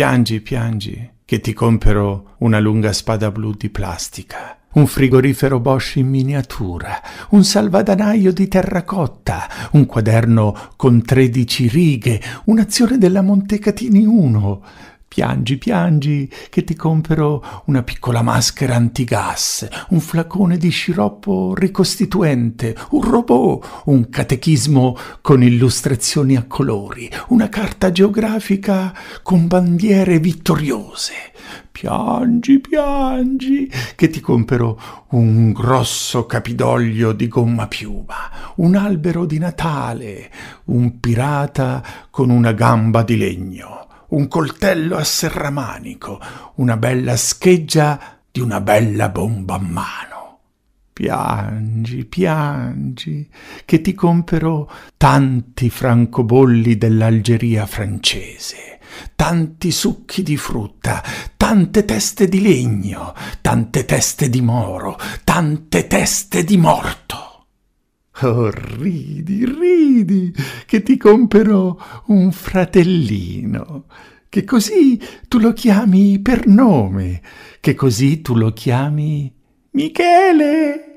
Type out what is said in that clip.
Piangi, piangi, che ti compero una lunga spada blu di plastica, un frigorifero Bosch in miniatura, un salvadanaio di terracotta, un quaderno con tredici righe, un'azione della Montecatini 1. Piangi, piangi, che ti compro una piccola maschera antigas, un flacone di sciroppo ricostituente, un robot, un catechismo con illustrazioni a colori, una carta geografica con bandiere vittoriose. Piangi, piangi, che ti compro un grosso capidoglio di gomma piuma, un albero di Natale, un pirata con una gamba di legno un coltello a serramanico, una bella scheggia di una bella bomba a mano. Piangi, piangi, che ti comperò tanti francobolli dell'Algeria francese, tanti succhi di frutta, tante teste di legno, tante teste di moro, tante teste di morto Oh, ridi, ridi, che ti comperò un fratellino, che così tu lo chiami per nome, che così tu lo chiami Michele.